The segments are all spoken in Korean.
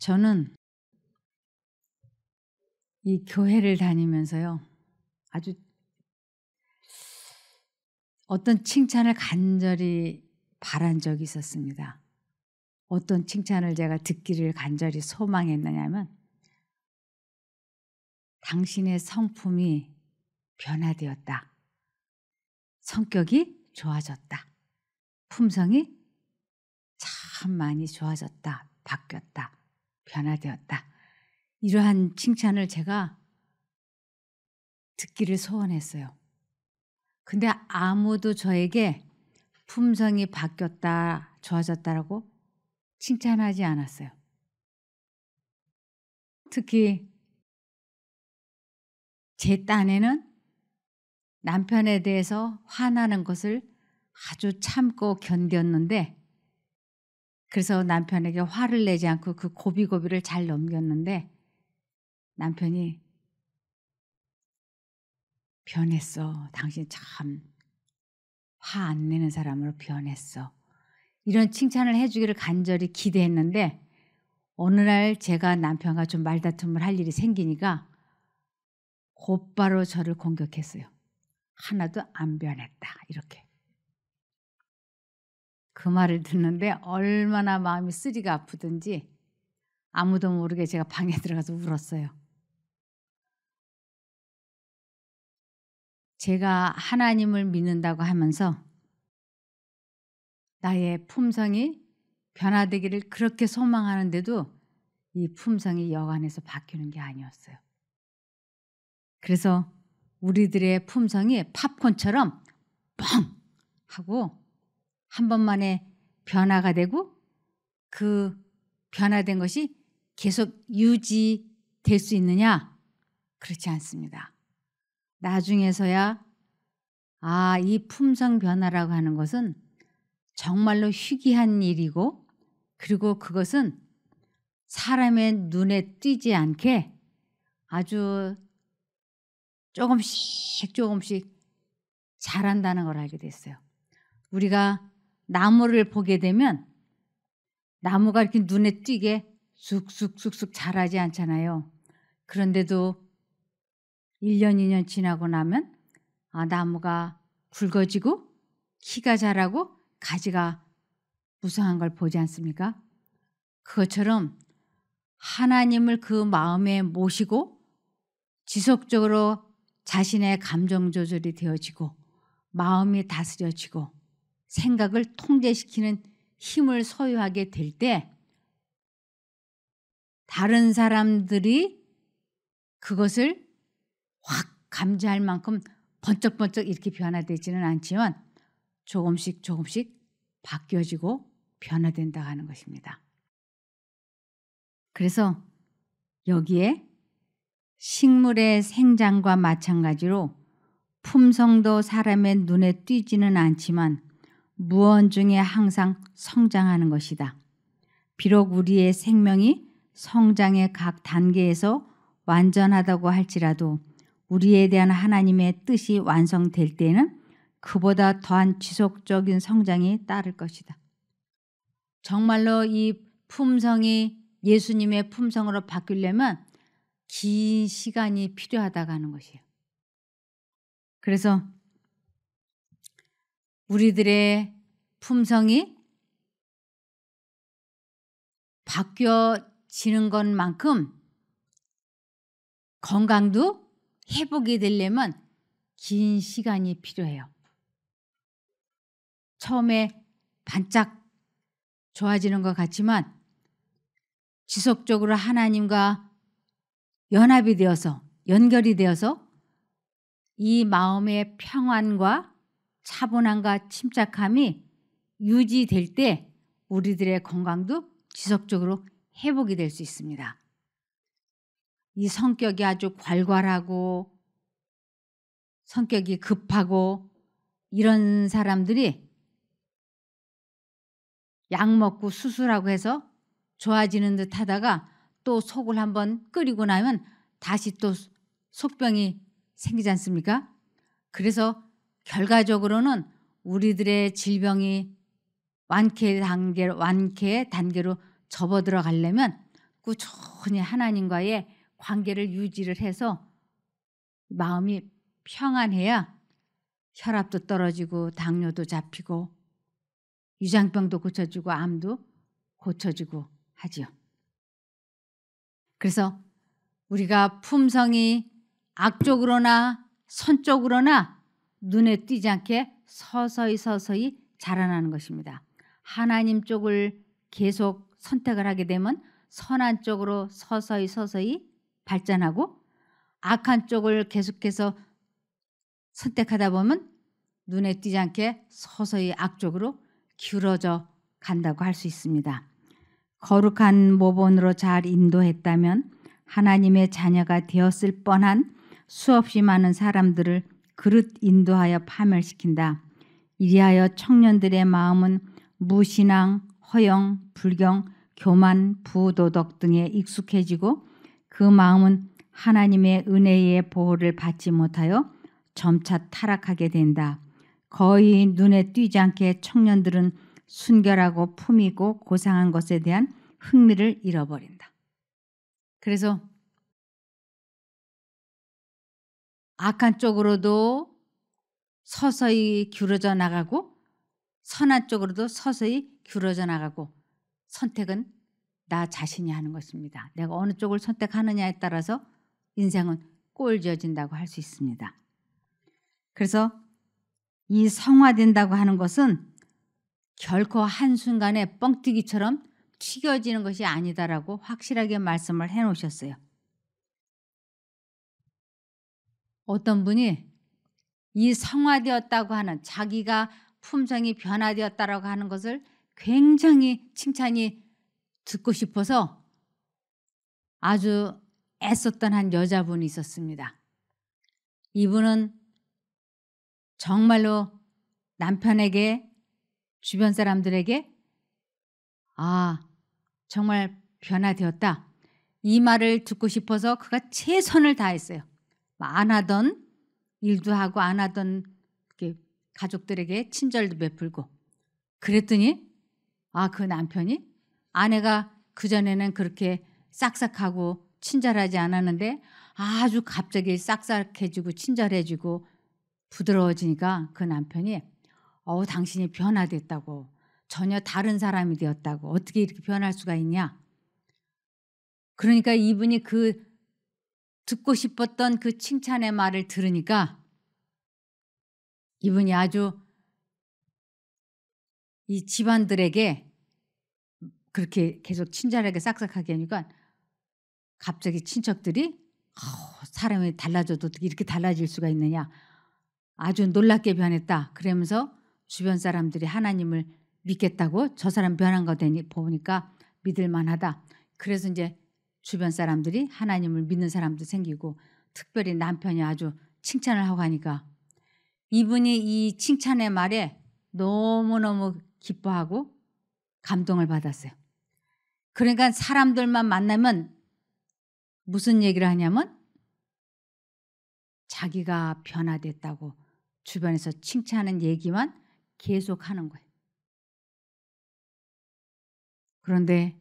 저는 이 교회를 다니면서요, 아주 어떤 칭찬을 간절히 바란 적이 있었습니다. 어떤 칭찬을 제가 듣기를 간절히 소망했느냐면, 당신의 성품이 변화되었다. 성격이 좋아졌다. 품성이 참 많이 좋아졌다. 바뀌었다. 변화되었다. 이러한 칭찬을 제가 듣기를 소원했어요. 근데 아무도 저에게 품성이 바뀌었다, 좋아졌다라고 칭찬하지 않았어요. 특히 제 딴에는 남편에 대해서 화나는 것을 아주 참고 견뎠는데 그래서 남편에게 화를 내지 않고 그 고비고비를 잘 넘겼는데 남편이 변했어. 당신 참 화 안 내는 사람으로 변했어. 이런 칭찬을 해주기를 간절히 기대했는데 어느 날 제가 남편과 좀 말다툼을 할 일이 생기니까 곧바로 저를 공격했어요. 하나도 안 변했다. 이렇게. 그 말을 듣는데 얼마나 마음이 쓰리가 아프든지 아무도 모르게 제가 방에 들어가서 울었어요. 제가 하나님을 믿는다고 하면서 나의 품성이 변화되기를 그렇게 소망하는데도 이 품성이 여간에서 바뀌는 게 아니었어요. 그래서 우리들의 품성이 팝콘처럼 뻥 하고 한 번만에 변화가 되고 그 변화된 것이 계속 유지될 수 있느냐? 그렇지 않습니다. 나중에서야 아, 이 품성 변화라고 하는 것은 정말로 희귀한 일이고 그리고 그것은 사람의 눈에 띄지 않게 아주 조금씩 조금씩 잘한다는 걸 알게 됐어요. 우리가 나무를 보게 되면 나무가 이렇게 눈에 띄게 쑥쑥쑥쑥 자라지 않잖아요. 그런데도 1년, 2년 지나고 나면 아, 나무가 굵어지고 키가 자라고 가지가 무성한 걸 보지 않습니까? 그것처럼 하나님을 그 마음에 모시고 지속적으로 자신의 감정 조절이 되어지고 마음이 다스려지고 생각을 통제시키는 힘을 소유하게 될 때 다른 사람들이 그것을 확 감지할 만큼 번쩍번쩍 이렇게 변화되지는 않지만 조금씩 조금씩 바뀌어지고 변화된다 하는 것입니다. 그래서 여기에 식물의 생장과 마찬가지로 품성도 사람의 눈에 띄지는 않지만 무언 중에 항상 성장하는 것이다. 비록 우리의 생명이 성장의 각 단계에서 완전하다고 할지라도 우리에 대한 하나님의 뜻이 완성될 때는 그보다 더한 지속적인 성장이 따를 것이다. 정말로 이 품성이 예수님의 품성으로 바뀌려면 긴 시간이 필요하다고 하는 것이에요. 그래서 우리들의 품성이 바뀌어지는 것만큼 건강도 회복이 되려면 긴 시간이 필요해요. 처음에 반짝 좋아지는 것 같지만 지속적으로 하나님과 연합이 되어서 연결이 되어서 이 마음의 평안과 차분함과 침착함이 유지될 때 우리들의 건강도 지속적으로 회복이 될 수 있습니다. 이 성격이 아주 괄괄하고 성격이 급하고 이런 사람들이 약 먹고 수술하고 해서 좋아지는 듯 하다가 또 속을 한번 끓이고 나면 다시 또 속병이 생기지 않습니까? 그래서 결과적으로는 우리들의 질병이 완쾌 단계 완쾌 단계로 접어 들어가려면 꾸준히 하나님과의 관계를 유지를 해서 마음이 평안해야 혈압도 떨어지고 당뇨도 잡히고 위장병도 고쳐지고 암도 고쳐지고 하지요. 그래서 우리가 품성이 악쪽으로나 선쪽으로나 눈에 띄지 않게 서서히 서서히 자라나는 것입니다. 하나님 쪽을 계속 선택을 하게 되면 선한 쪽으로 서서히 서서히 발전하고 악한 쪽을 계속해서 선택하다 보면 눈에 띄지 않게 서서히 악 쪽으로 기울어져 간다고 할 수 있습니다. 거룩한 모본으로 잘 인도했다면 하나님의 자녀가 되었을 뻔한 수없이 많은 사람들을 그릇 인도하여 파멸시킨다. 이리하여 청년들의 마음은 무신앙, 허영, 불경, 교만, 부도덕 등에 익숙해지고 그 마음은 하나님의 은혜의 보호를 받지 못하여 점차 타락하게 된다. 거의 눈에 띄지 않게 청년들은 순결하고 품이고 고상한 것에 대한 흥미를 잃어버린다. 그래서 악한 쪽으로도 서서히 기울어져 나가고 선한 쪽으로도 서서히 기울어져 나가고 선택은 나 자신이 하는 것입니다. 내가 어느 쪽을 선택하느냐에 따라서 인생은 꼴지어진다고 할 수 있습니다. 그래서 이 성화된다고 하는 것은 결코 한순간에 뻥튀기처럼 튀겨지는 것이 아니다라고 확실하게 말씀을 해 놓으셨어요. 어떤 분이 이 성화되었다고 하는 자기가 품성이 변화되었다라고 하는 것을 굉장히 칭찬이 듣고 싶어서 아주 애썼던 한 여자분이 있었습니다. 이분은 정말로 남편에게 주변 사람들에게 아 정말 변화되었다 이 말을 듣고 싶어서 그가 최선을 다했어요. 뭐 안 하던 일도 하고 안 하던 가족들에게 친절도 베풀고 그랬더니 아 그 남편이 아내가 그 전에는 그렇게 싹싹하고 친절하지 않았는데 아주 갑자기 싹싹해지고 친절해지고 부드러워지니까 그 남편이 어 당신이 변화됐다고 전혀 다른 사람이 되었다고 어떻게 이렇게 변할 수가 있냐 그러니까 이분이 그 듣고 싶었던 그 칭찬의 말을 들으니까 이분이 아주 이 집안들에게 그렇게 계속 친절하게 싹싹하게 하니까 갑자기 친척들이 어, 사람이 달라져도 이렇게 달라질 수가 있느냐 아주 놀랍게 변했다 그러면서 주변 사람들이 하나님을 믿겠다고 저 사람 변한 거 되니 보니까 믿을 만하다 그래서 이제 주변 사람들이 하나님을 믿는 사람도 생기고 특별히 남편이 아주 칭찬을 하고 하니까 이분이 이 칭찬의 말에 너무너무 기뻐하고 감동을 받았어요. 그러니까 사람들만 만나면 무슨 얘기를 하냐면 자기가 변화됐다고 주변에서 칭찬하는 얘기만 계속하는 거예요. 그런데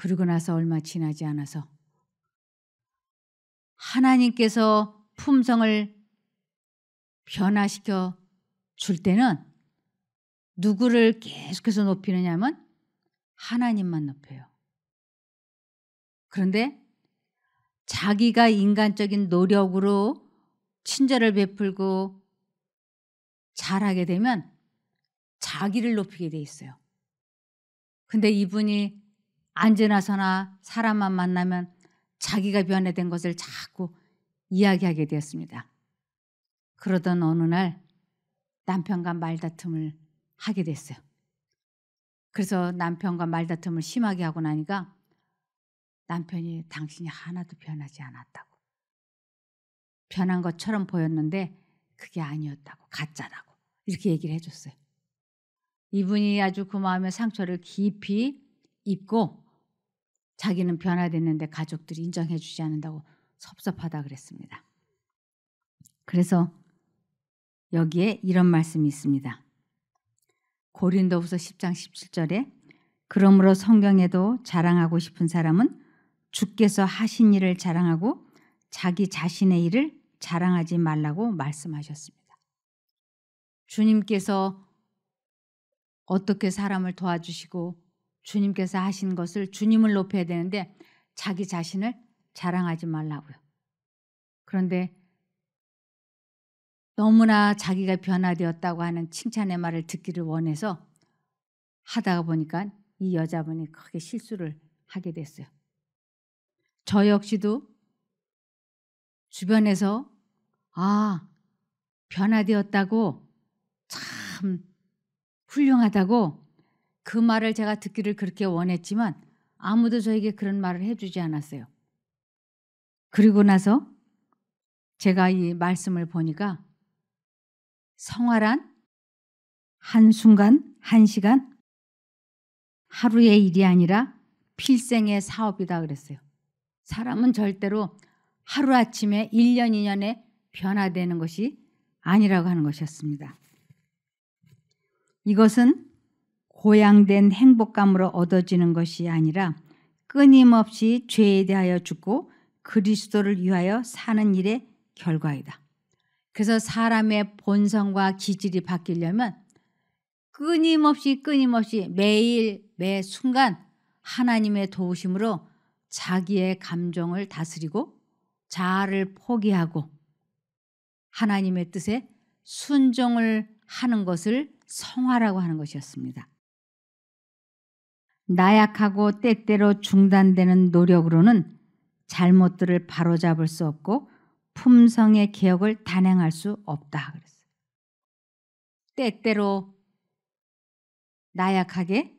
그리고 나서 얼마 지나지 않아서 하나님께서 품성을 변화시켜 줄 때는 누구를 계속해서 높이느냐 하면 하나님만 높여요. 그런데 자기가 인간적인 노력으로 친절을 베풀고 잘하게 되면 자기를 높이게 돼 있어요. 근데 이분이 앉아나서나 사람만 만나면 자기가 변해된 것을 자꾸 이야기하게 되었습니다. 그러던 어느 날 남편과 말다툼을 하게 됐어요. 그래서 남편과 말다툼을 심하게 하고 나니까 남편이 당신이 하나도 변하지 않았다고. 변한 것처럼 보였는데 그게 아니었다고. 가짜라고. 이렇게 얘기를 해줬어요. 이분이 아주 그 마음의 상처를 깊이 입고 자기는 변화됐는데 가족들이 인정해 주지 않는다고 섭섭하다 그랬습니다. 그래서 여기에 이런 말씀이 있습니다. 고린도후서 10장 17절에 그러므로 성경에도 자랑하고 싶은 사람은 주께서 하신 일을 자랑하고 자기 자신의 일을 자랑하지 말라고 말씀하셨습니다. 주님께서 어떻게 사람을 도와주시고 주님께서 하신 것을 주님을 높여야 되는데 자기 자신을 자랑하지 말라고요. 그런데 너무나 자기가 변화되었다고 하는 칭찬의 말을 듣기를 원해서 하다가 보니까 이 여자분이 크게 실수를 하게 됐어요. 저 역시도 주변에서 아, 변화되었다고 참 훌륭하다고 그 말을 제가 듣기를 그렇게 원했지만 아무도 저에게 그런 말을 해주지 않았어요. 그리고 나서 제가 이 말씀을 보니까 성화란 한순간, 한시간, 하루의 일이 아니라 필생의 사업이다 그랬어요. 사람은 절대로 하루아침에 1년, 2년에 변화되는 것이 아니라고 하는 것이었습니다. 이것은 고양된 행복감으로 얻어지는 것이 아니라 끊임없이 죄에 대하여 죽고 그리스도를 위하여 사는 일의 결과이다. 그래서 사람의 본성과 기질이 바뀌려면 끊임없이 끊임없이 매일 매 순간 하나님의 도우심으로 자기의 감정을 다스리고 자아를 포기하고 하나님의 뜻에 순종을 하는 것을 성화라고 하는 것이었습니다. 나약하고 때때로 중단되는 노력으로는 잘못들을 바로잡을 수 없고 품성의 개혁을 단행할 수 없다 그랬어요. 때때로 나약하게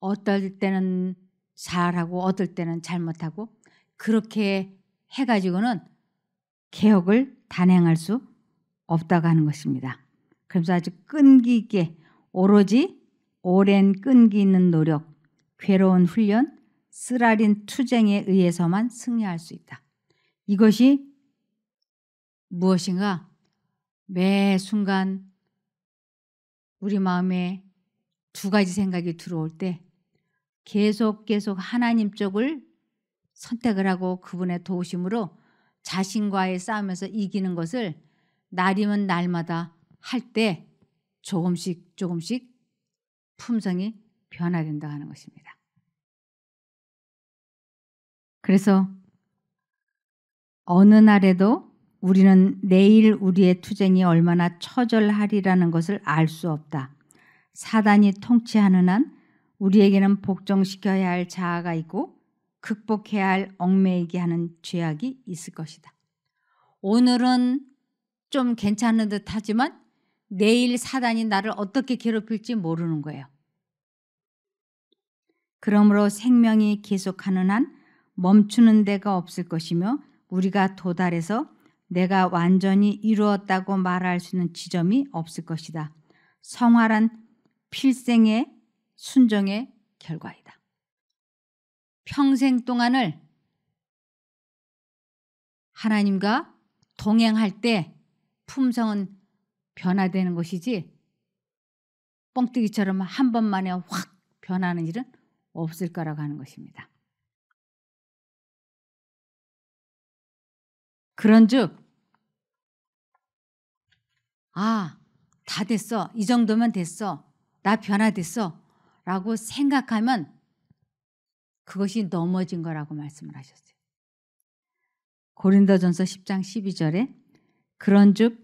어떨 때는 잘하고 어떨 때는 잘못하고 그렇게 해가지고는 개혁을 단행할 수 없다고 하는 것입니다. 그래서 아주 끈기 있게 오로지 오랜 끈기 있는 노력, 괴로운 훈련, 쓰라린 투쟁에 의해서만 승리할 수 있다. 이것이 무엇인가? 매 순간 우리 마음에 두 가지 생각이 들어올 때 계속 계속 하나님 쪽을 선택을 하고 그분의 도우심으로 자신과의 싸움에서 이기는 것을 날이면 날마다 할 때 조금씩 조금씩 품성이 변화된다 하는 것입니다. 그래서 어느 날에도 우리는 내일 우리의 투쟁이 얼마나 처절하리라는 것을 알 수 없다. 사단이 통치하는 한 우리에게는 복종시켜야 할 자아가 있고 극복해야 할 얽매이게 하는 죄악이 있을 것이다. 오늘은 좀 괜찮은 듯 하지만 내일 사단이 나를 어떻게 괴롭힐지 모르는 거예요. 그러므로 생명이 계속하는 한 멈추는 데가 없을 것이며 우리가 도달해서 내가 완전히 이루었다고 말할 수 있는 지점이 없을 것이다. 성화란 필생의 순종의 결과이다. 평생 동안을 하나님과 동행할 때 품성은 변화되는 것이지 뻥튀기처럼 한 번만에 확 변하는 일은 없을 거라고 하는 것입니다. 그런즉 아, 다 됐어. 이 정도면 됐어. 나 변화됐어. 라고 생각하면 그것이 넘어진 거라고 말씀을 하셨어요. 고린도전서 10장 12절에 그런즉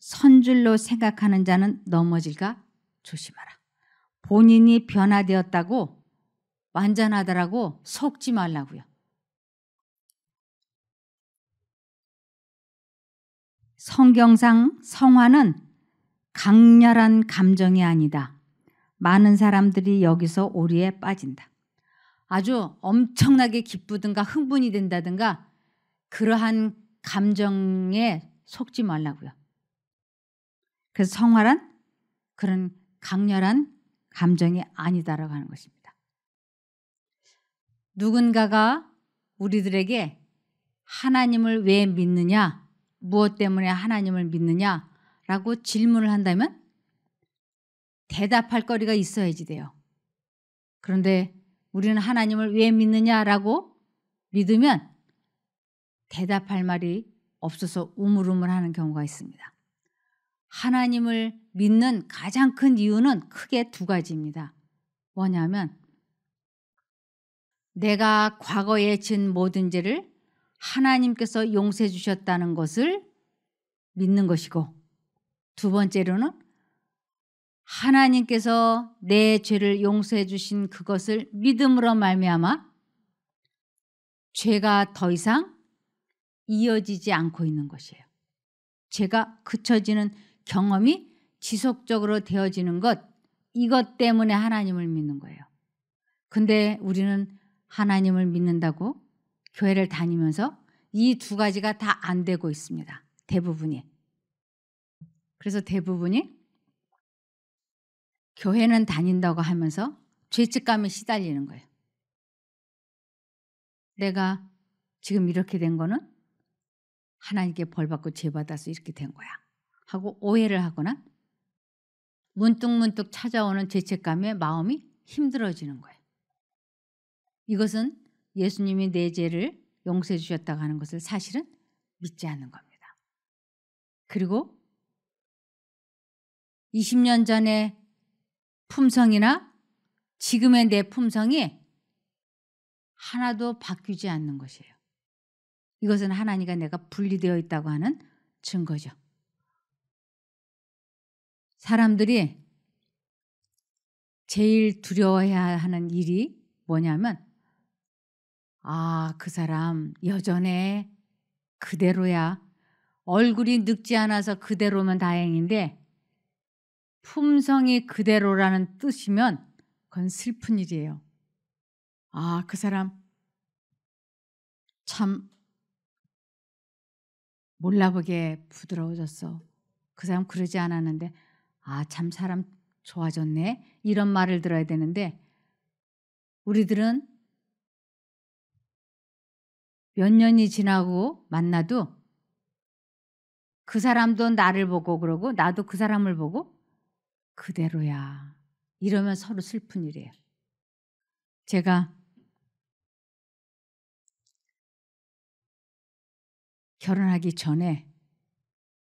선줄로 생각하는 자는 넘어질까 조심하라. 본인이 변화되었다고 완전하다라고 속지 말라고요. 성경상 성화는 강렬한 감정이 아니다. 많은 사람들이 여기서 오리에 빠진다. 아주 엄청나게 기쁘든가 흥분이 된다든가 그러한 감정에 속지 말라고요. 그래서 성화란 그런 강렬한 감정이 아니다라고 하는 것입니다. 누군가가 우리들에게 하나님을 왜 믿느냐, 무엇 때문에 하나님을 믿느냐라고 질문을 한다면 대답할 거리가 있어야지 돼요. 그런데 우리는 하나님을 왜 믿느냐라고 믿으면 대답할 말이 없어서 우물우물하는 경우가 있습니다. 하나님을 믿는 가장 큰 이유는 크게 두 가지입니다. 뭐냐면 내가 과거에 진 모든 죄를 하나님께서 용서해 주셨다는 것을 믿는 것이고 두 번째로는 하나님께서 내 죄를 용서해 주신 그것을 믿음으로 말미암아 죄가 더 이상 이어지지 않고 있는 것이에요. 죄가 그쳐지는 경험이 지속적으로 되어지는 것 이것 때문에 하나님을 믿는 거예요. 근데 우리는 하나님을 믿는다고 교회를 다니면서 이 두 가지가 다 안 되고 있습니다. 대부분이. 그래서 대부분이 교회는 다닌다고 하면서 죄책감에 시달리는 거예요. 내가 지금 이렇게 된 거는 하나님께 벌받고 죄받아서 이렇게 된 거야. 하고 오해를 하거나 문득문득 찾아오는 죄책감에 마음이 힘들어지는 거예요. 이것은 예수님이 내 죄를 용서해 주셨다고 하는 것을 사실은 믿지 않는 겁니다. 그리고 20년 전의 품성이나 지금의 내 품성이 하나도 바뀌지 않는 것이에요. 이것은 하나님과 내가 분리되어 있다고 하는 증거죠. 사람들이 제일 두려워해야 하는 일이 뭐냐면 아, 그 사람 여전해. 그대로야. 얼굴이 늙지 않아서 그대로면 다행인데 품성이 그대로라는 뜻이면 그건 슬픈 일이에요. 아, 그 사람 참 몰라보게 부드러워졌어. 그 사람 그러지 않았는데 아, 참 사람 좋아졌네. 이런 말을 들어야 되는데 우리들은 몇 년이 지나고 만나도 그 사람도 나를 보고 그러고 나도 그 사람을 보고 그대로야. 이러면 서로 슬픈 일이에요. 제가 결혼하기 전에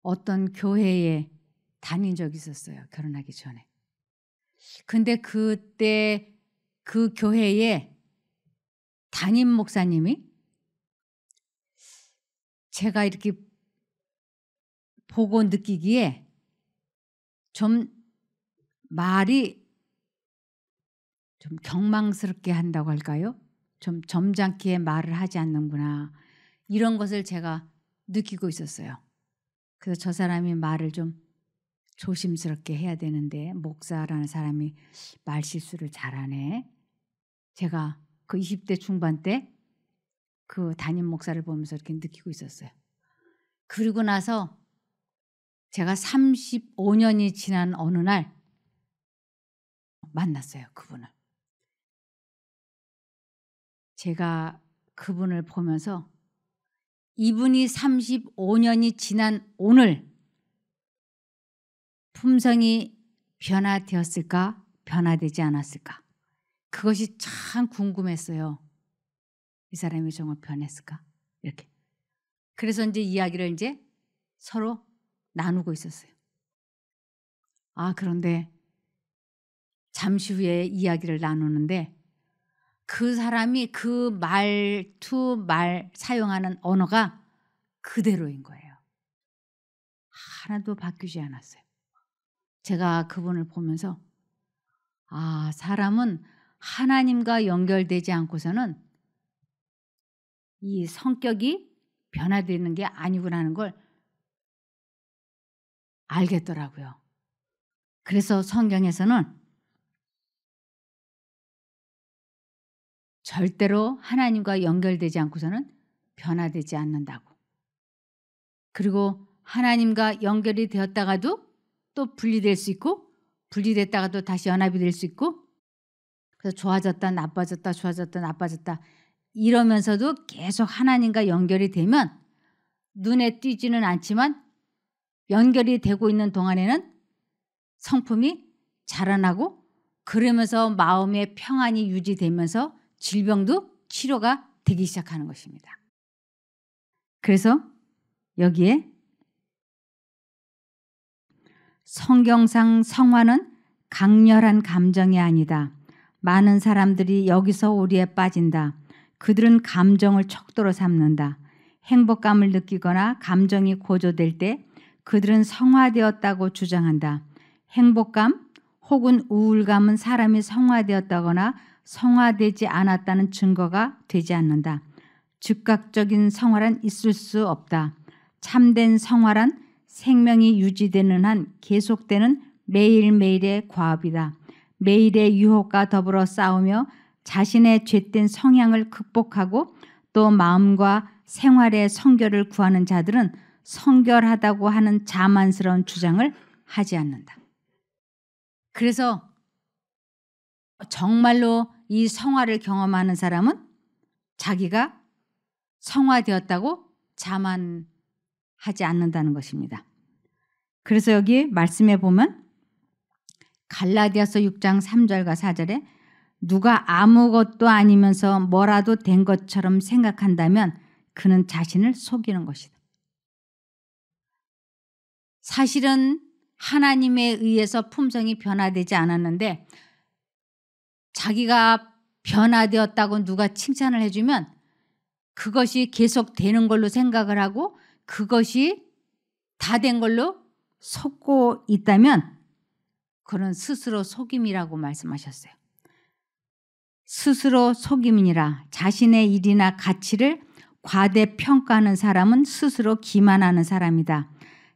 어떤 교회에 다닌 적이 있었어요. 결혼하기 전에. 근데 그때 그 교회에 담임 목사님이 제가 이렇게 보고 느끼기에 좀 말이 좀 경망스럽게 한다고 할까요? 좀 점잖게 말을 하지 않는구나. 이런 것을 제가 느끼고 있었어요. 그래서 저 사람이 말을 좀 조심스럽게 해야 되는데 목사라는 사람이 말 실수를 잘하네. 제가 그 20대 중반 때그 담임 목사를 보면서 이렇게 느끼고 있었어요. 그리고 나서 제가 35년이 지난 어느 날 만났어요, 그분을. 제가 그분을 보면서 이분이 35년이 지난 오늘 품성이 변화되었을까, 변화되지 않았을까. 그것이 참 궁금했어요. 이 사람이 정말 변했을까? 이렇게. 그래서 이제 이야기를 이제 서로 나누고 있었어요. 아, 그런데 잠시 후에 이야기를 나누는데 그 사람이 그 말투, 말 사용하는 언어가 그대로인 거예요. 하나도 바뀌지 않았어요. 제가 그분을 보면서 아, 사람은 하나님과 연결되지 않고서는 이 성격이 변화되는 게 아니구나 는걸 알겠더라고요. 그래서 성경에서는 절대로 하나님과 연결되지 않고서는 변화되지 않는다고. 그리고 하나님과 연결이 되었다가도 또 분리될 수 있고 분리됐다가도 다시 연합이 될 수 있고 그래서 좋아졌다 나빠졌다 좋아졌다 나빠졌다 이러면서도 계속 하나님과 연결이 되면 눈에 띄지는 않지만 연결이 되고 있는 동안에는 성품이 자라나고 그러면서 마음의 평안이 유지되면서 질병도 치료가 되기 시작하는 것입니다. 그래서 여기에 성경상 성화는 강렬한 감정이 아니다. 많은 사람들이 여기서 오리에 빠진다. 그들은 감정을 척도로 삼는다. 행복감을 느끼거나 감정이 고조될 때 그들은 성화되었다고 주장한다. 행복감 혹은 우울감은 사람이 성화되었다거나 성화되지 않았다는 증거가 되지 않는다. 즉각적인 성화란 있을 수 없다. 참된 성화란 생명이 유지되는 한 계속되는 매일매일의 과업이다. 매일의 유혹과 더불어 싸우며 자신의 죄된 성향을 극복하고 또 마음과 생활의 성결을 구하는 자들은 성결하다고 하는 자만스러운 주장을 하지 않는다. 그래서 정말로 이 성화를 경험하는 사람은 자기가 성화되었다고 자만하지 않는다는 것입니다. 그래서 여기 말씀해 보면 갈라디아서 6장 3절과 4절에 누가 아무것도 아니면서 뭐라도 된 것처럼 생각한다면 그는 자신을 속이는 것이다. 사실은 하나님에 의해서 품성이 변화되지 않았는데 자기가 변화되었다고 누가 칭찬을 해주면 그것이 계속되는 걸로 생각을 하고 그것이 다 된 걸로 속고 있다면 그런 스스로 속임이라고 말씀하셨어요. 스스로 속임이라 자신의 일이나 가치를 과대평가하는 사람은 스스로 기만하는 사람이다.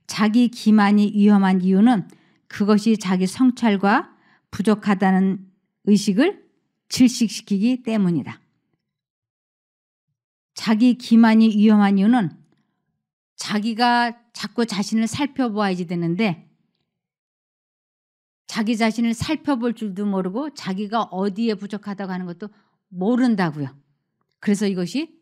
자기 기만이 위험한 이유는 그것이 자기 성찰과 부족하다는 의식을 질식시키기 때문이다. 자기 기만이 위험한 이유는 자기가 자꾸 자신을 살펴보아야지 되는데 자기 자신을 살펴볼 줄도 모르고 자기가 어디에 부족하다고 하는 것도 모른다고요. 그래서 이것이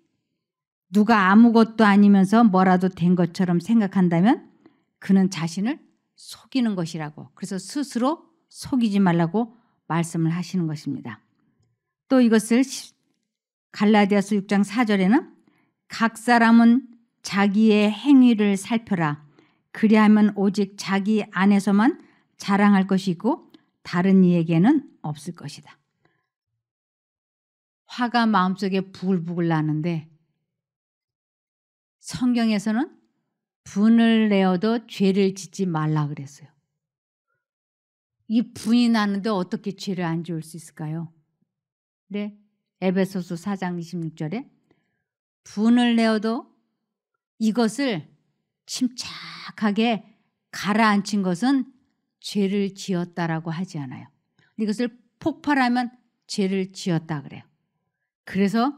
누가 아무것도 아니면서 뭐라도 된 것처럼 생각한다면 그는 자신을 속이는 것이라고 그래서 스스로 속이지 말라고 말씀을 하시는 것입니다. 또 이것을 갈라디아서 6장 4절에는 각 사람은 자기의 행위를 살펴라. 그리하면 오직 자기 안에서만 자랑할 것이고 다른 이에게는 없을 것이다. 화가 마음속에 부글부글 나는데 성경에서는 분을 내어도 죄를 짓지 말라 그랬어요. 이 분이 나는데 어떻게 죄를 안 지을 수 있을까요? 네. 에베소서 4장 26절에 분을 내어도 이것을 침착하게 가라앉힌 것은 죄를 지었다라고 하지 않아요. 이것을 폭발하면 죄를 지었다 그래요. 그래서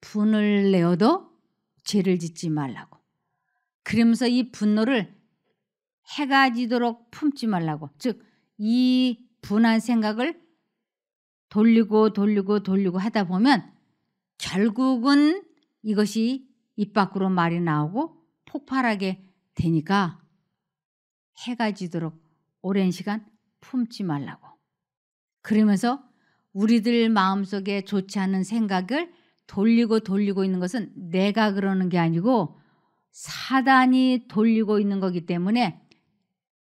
분을 내어도 죄를 짓지 말라고. 그러면서 이 분노를 해가 지도록 품지 말라고. 즉, 이 분한 생각을 돌리고 돌리고 돌리고 하다 보면 결국은 이것이 입 밖으로 말이 나오고 폭발하게 되니까 해가 지도록 오랜 시간 품지 말라고. 그러면서 우리들 마음속에 좋지 않은 생각을 돌리고 돌리고 있는 것은 내가 그러는 게 아니고 사단이 돌리고 있는 거기 때문에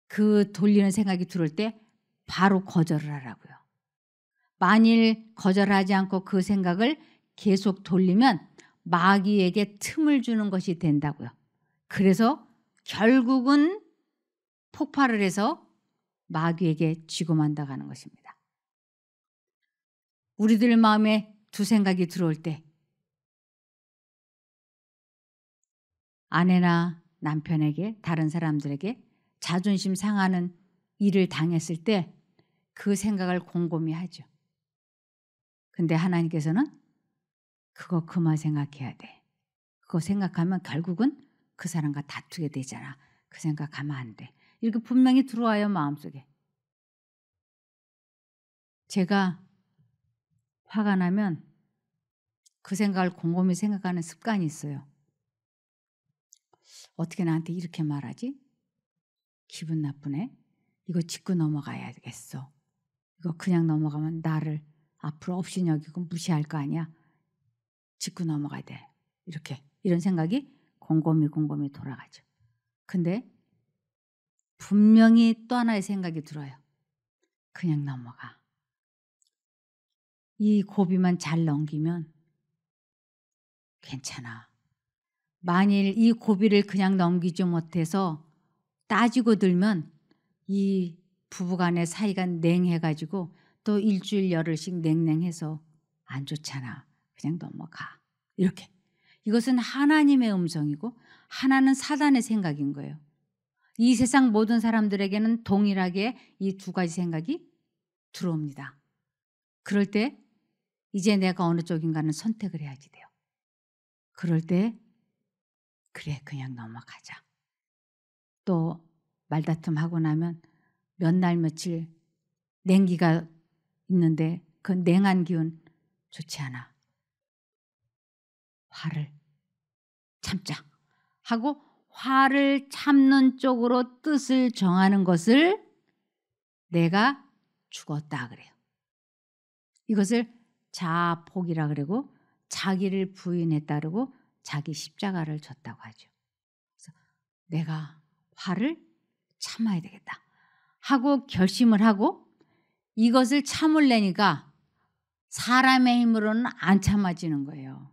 그 돌리는 생각이 들을 때 바로 거절을 하라고요. 만일 거절하지 않고 그 생각을 계속 돌리면 마귀에게 틈을 주는 것이 된다고요. 그래서 결국은 폭발을 해서 마귀에게 쥐고 만다가는 것입니다. 우리들 마음에 두 생각이 들어올 때 아내나 남편에게 다른 사람들에게 자존심 상하는 일을 당했을 때 그 생각을 곰곰이 하죠. 근데 하나님께서는 그거 그만 생각해야 돼. 그거 생각하면 결국은 그 사람과 다투게 되잖아. 그 생각하면 안 돼. 이렇게 분명히 들어와요, 마음속에. 제가 화가 나면 그 생각을 곰곰이 생각하는 습관이 있어요. 어떻게 나한테 이렇게 말하지? 기분 나쁘네. 이거 짚고 넘어가야겠어. 이거 그냥 넘어가면 나를 앞으로 없이 여기고 무시할 거 아니야. 짚고 넘어가야 돼. 이렇게 이런 생각이 곰곰이 곰곰이 돌아가죠. 근데 분명히 또 하나의 생각이 들어요. 그냥 넘어가. 이 고비만 잘 넘기면 괜찮아. 만일 이 고비를 그냥 넘기지 못해서 따지고 들면 이 부부간의 사이가 냉해가지고 또 일주일 열흘씩 냉랭해서 안 좋잖아. 그냥 넘어가. 이렇게. 이것은 하나님의 음성이고 하나는 사단의 생각인 거예요. 이 세상 모든 사람들에게는 동일하게 이 두 가지 생각이 들어옵니다. 그럴 때 이제 내가 어느 쪽인가는 선택을 해야지 돼요. 그럴 때 그래 그냥 넘어가자. 또 말다툼 하고 나면 몇 날 며칠 냉기가 있는데 그 냉한 기운 좋지 않아. 화를 참자 하고 화를 참는 쪽으로 뜻을 정하는 것을 내가 죽었다 그래요. 이것을 자폭이라 그러고 자기를 부인했다 그러고 자기 십자가를 졌다고 하죠. 그래서 내가 화를 참아야 되겠다 하고 결심을 하고 이것을 참을래니까 사람의 힘으로는 안 참아지는 거예요.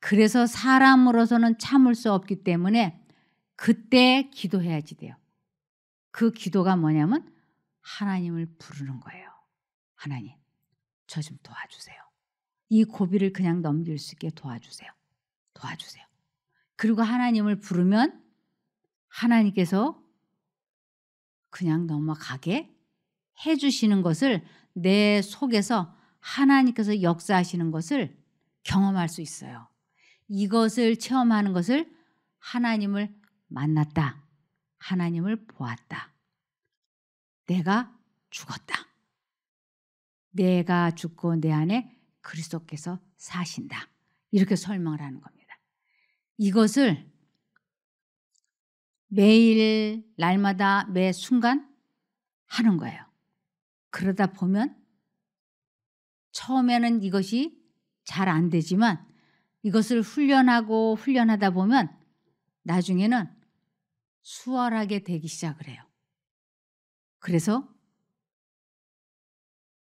그래서 사람으로서는 참을 수 없기 때문에 그때 기도해야지 돼요. 그 기도가 뭐냐면 하나님을 부르는 거예요. 하나님, 저 좀 도와주세요. 이 고비를 그냥 넘길 수 있게 도와주세요. 도와주세요. 그리고 하나님을 부르면 하나님께서 그냥 넘어가게 해주시는 것을 내 속에서 하나님께서 역사하시는 것을 경험할 수 있어요. 이것을 체험하는 것을 하나님을 만났다. 하나님을 보았다. 내가 죽었다. 내가 죽고 내 안에 그리스도께서 사신다. 이렇게 설명을 하는 겁니다. 이것을 매일 날마다 매 순간 하는 거예요. 그러다 보면 처음에는 이것이 잘 안 되지만 이것을 훈련하고 훈련하다 보면 나중에는 수월하게 되기 시작을 해요. 그래서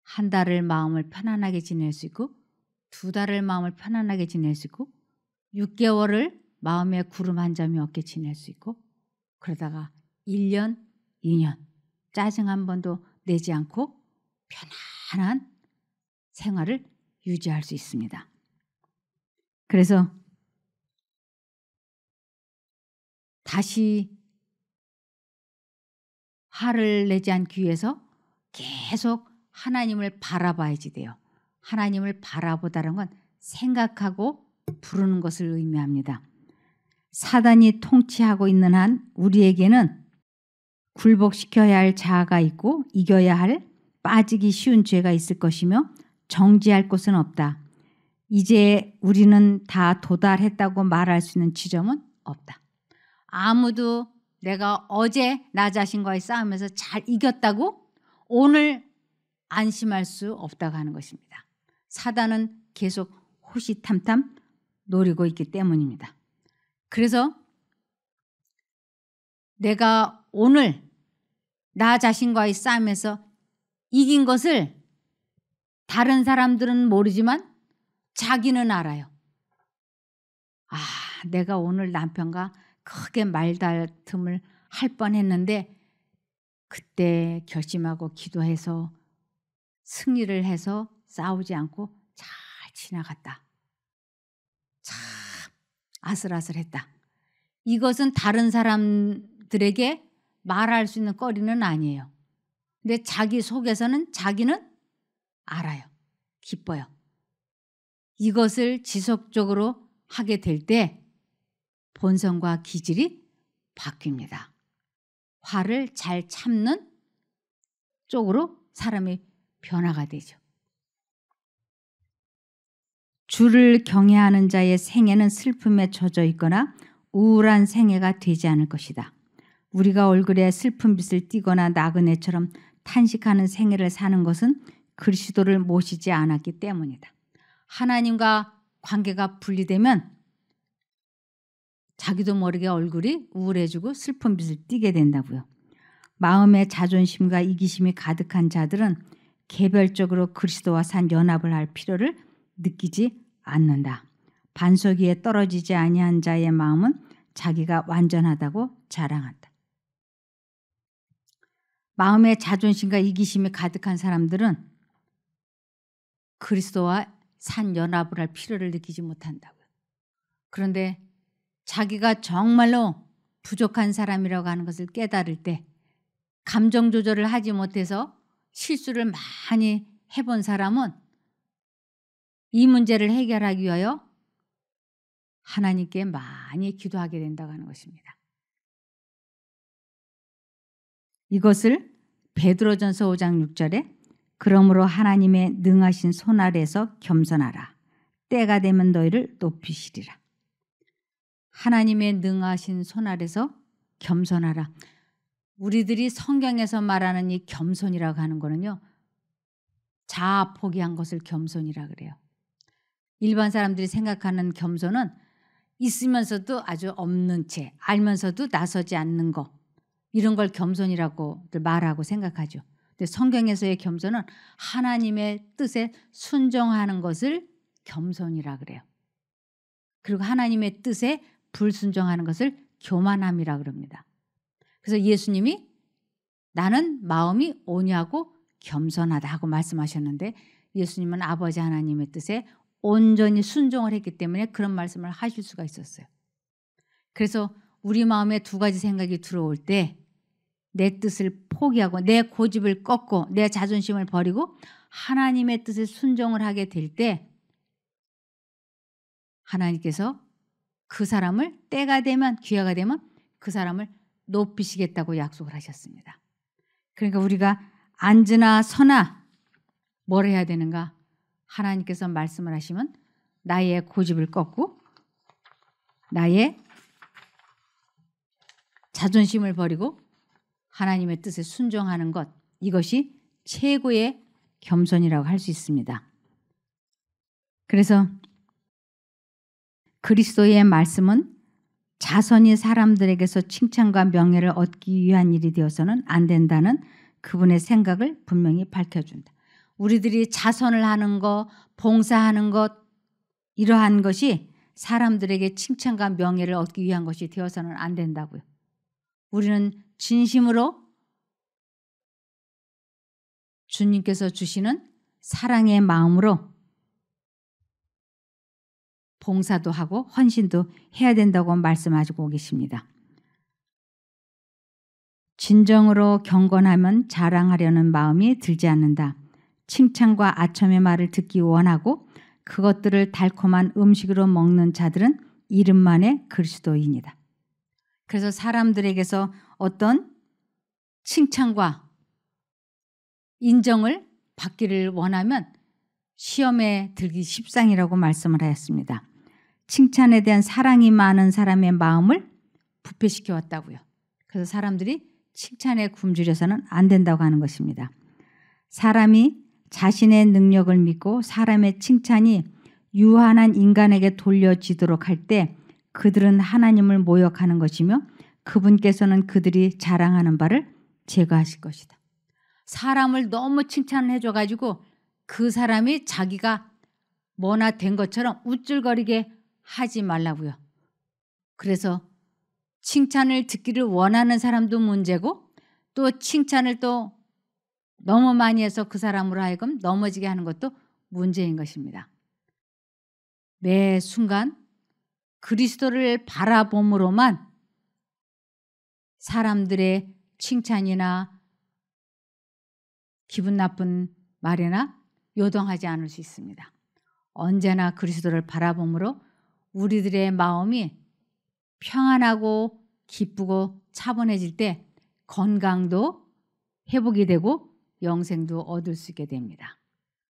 한 달을 마음을 편안하게 지낼 수 있고 두 달을 마음을 편안하게 지낼 수 있고 6개월을 마음에 구름 한 점이 없게 지낼 수 있고 그러다가 1년, 2년 짜증 한 번도 내지 않고 편안한 생활을 유지할 수 있습니다. 그래서 다시 화를 내지 않기 위해서 계속 하나님을 바라봐야지 돼요. 하나님을 바라보다는 건 생각하고 부르는 것을 의미합니다. 사단이 통치하고 있는 한 우리에게는 굴복시켜야 할 자아가 있고 이겨야 할 빠지기 쉬운 죄가 있을 것이며 정지할 곳은 없다. 이제 우리는 다 도달했다고 말할 수 있는 지점은 없다. 아무도 내가 어제 나 자신과의 싸움에서 잘 이겼다고 오늘 안심할 수 없다고 하는 것입니다. 사단은 계속 호시탐탐 노리고 있기 때문입니다. 그래서 내가 오늘 나 자신과의 싸움에서 이긴 것을 다른 사람들은 모르지만 자기는 알아요. 아, 내가 오늘 남편과 크게 말다툼을 할 뻔했는데 그때 결심하고 기도해서 승리를 해서 싸우지 않고 잘 지나갔다. 참 아슬아슬했다. 이것은 다른 사람들에게 말할 수 있는 거리는 아니에요. 근데 자기 속에서는 자기는 알아요. 기뻐요. 이것을 지속적으로 하게 될때 본성과 기질이 바뀝니다. 화를 잘 참는 쪽으로 사람이 변화가 되죠. 주를 경외하는 자의 생애는 슬픔에 젖어 있거나 우울한 생애가 되지 않을 것이다. 우리가 얼굴에 슬픈 빛을 띠거나 나그네처럼 탄식하는 생애를 사는 것은 그리스도를 모시지 않았기 때문이다. 하나님과 관계가 분리되면 자기도 모르게 얼굴이 우울해지고 슬픈 빛을 띠게 된다고요. 마음의 자존심과 이기심이 가득한 자들은 개별적으로 그리스도와 산 연합을 할 필요를 느끼지 않는다. 반석 위에 떨어지지 아니한 자의 마음은 자기가 완전하다고 자랑한다. 마음의 자존심과 이기심이 가득한 사람들은 그리스도와 산 연합을 할 필요를 느끼지 못한다고요. 그런데 자기가 정말로 부족한 사람이라고 하는 것을 깨달을 때 감정 조절을 하지 못해서 실수를 많이 해본 사람은 이 문제를 해결하기 위하여 하나님께 많이 기도하게 된다고 하는 것입니다. 이것을 베드로전서 5장 6절에 그러므로 하나님의 능하신 손아래서 겸손하라 때가 되면 너희를 높이시리라 하나님의 능하신 손 아래서 겸손하라. 우리들이 성경에서 말하는 이 겸손이라고 하는 거는요. 자아 포기한 것을 겸손이라 그래요. 일반 사람들이 생각하는 겸손은 있으면서도 아주 없는 채, 알면서도 나서지 않는 거. 이런 걸 겸손이라고 말하고 생각하죠. 근데 성경에서의 겸손은 하나님의 뜻에 순종하는 것을 겸손이라 그래요. 그리고 하나님의 뜻에 불순종하는 것을 교만함이라 그럽니다. 그래서 예수님이 나는 마음이 온유하고 겸손하다 하고 말씀하셨는데 예수님은 아버지 하나님의 뜻에 온전히 순종을 했기 때문에 그런 말씀을 하실 수가 있었어요. 그래서 우리 마음에 두 가지 생각이 들어올 때 내 뜻을 포기하고 내 고집을 꺾고 내 자존심을 버리고 하나님의 뜻에 순종을 하게 될 때 하나님께서 그 사람을 때가 되면 기회가 되면 그 사람을 높이시겠다고 약속을 하셨습니다. 그러니까 우리가 앉으나 서나 뭘 해야 되는가? 하나님께서 말씀을 하시면 나의 고집을 꺾고 나의 자존심을 버리고 하나님의 뜻에 순종하는 것 이것이 최고의 겸손이라고 할 수 있습니다. 그래서 그리스도의 말씀은 자선이 사람들에게서 칭찬과 명예를 얻기 위한 일이 되어서는 안 된다는 그분의 생각을 분명히 밝혀준다. 우리들이 자선을 하는 것, 봉사하는 것, 이러한 것이 사람들에게 칭찬과 명예를 얻기 위한 것이 되어서는 안 된다고요. 우리는 진심으로 주님께서 주시는 사랑의 마음으로 봉사도 하고 헌신도 해야 된다고 말씀하시고 계십니다. 진정으로 경건하면 자랑하려는 마음이 들지 않는다. 칭찬과 아첨의 말을 듣기 원하고 그것들을 달콤한 음식으로 먹는 자들은 이름만의 그리스도인이다. 그래서 사람들에게서 어떤 칭찬과 인정을 받기를 원하면 시험에 들기 십상이라고 말씀을 하였습니다. 칭찬에 대한 사랑이 많은 사람의 마음을 부패시켜 왔다고요. 그래서 사람들이 칭찬에 굶주려서는 안 된다고 하는 것입니다. 사람이 자신의 능력을 믿고 사람의 칭찬이 유한한 인간에게 돌려지도록 할 때 그들은 하나님을 모욕하는 것이며 그분께서는 그들이 자랑하는 바를 제거하실 것이다. 사람을 너무 칭찬을 해줘가지고 그 사람이 자기가 뭐나 된 것처럼 우쭐거리게 하지 말라고요. 그래서 칭찬을 듣기를 원하는 사람도 문제고 또 칭찬을 또 너무 많이 해서 그 사람으로 하여금 넘어지게 하는 것도 문제인 것입니다. 매 순간 그리스도를 바라봄으로만 사람들의 칭찬이나 기분 나쁜 말이나 요동하지 않을 수 있습니다. 언제나 그리스도를 바라봄으로 우리들의 마음이 평안하고 기쁘고 차분해질 때 건강도 회복이 되고 영생도 얻을 수 있게 됩니다.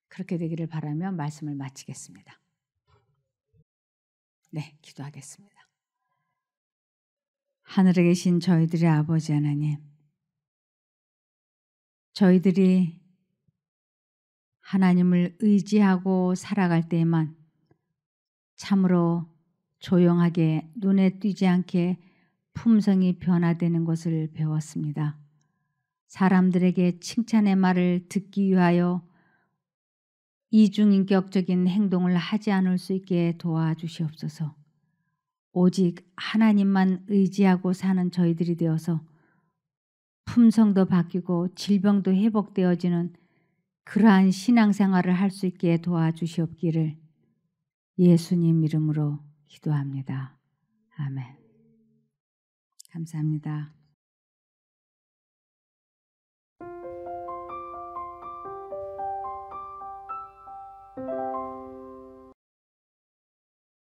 그렇게 되기를 바라며 말씀을 마치겠습니다. 네, 기도하겠습니다. 하늘에 계신 저희들의 아버지 하나님, 저희들이 하나님을 의지하고 살아갈 때에만 참으로 조용하게 눈에 띄지 않게 품성이 변화되는 것을 배웠습니다. 사람들에게 칭찬의 말을 듣기 위하여 이중인격적인 행동을 하지 않을 수 있게 도와주시옵소서. 오직 하나님만 의지하고 사는 저희들이 되어서 품성도 바뀌고 질병도 회복되어지는 그러한 신앙생활을 할 수 있게 도와주시옵기를 예수님 이름으로 기도합니다. 아멘. 감사합니다.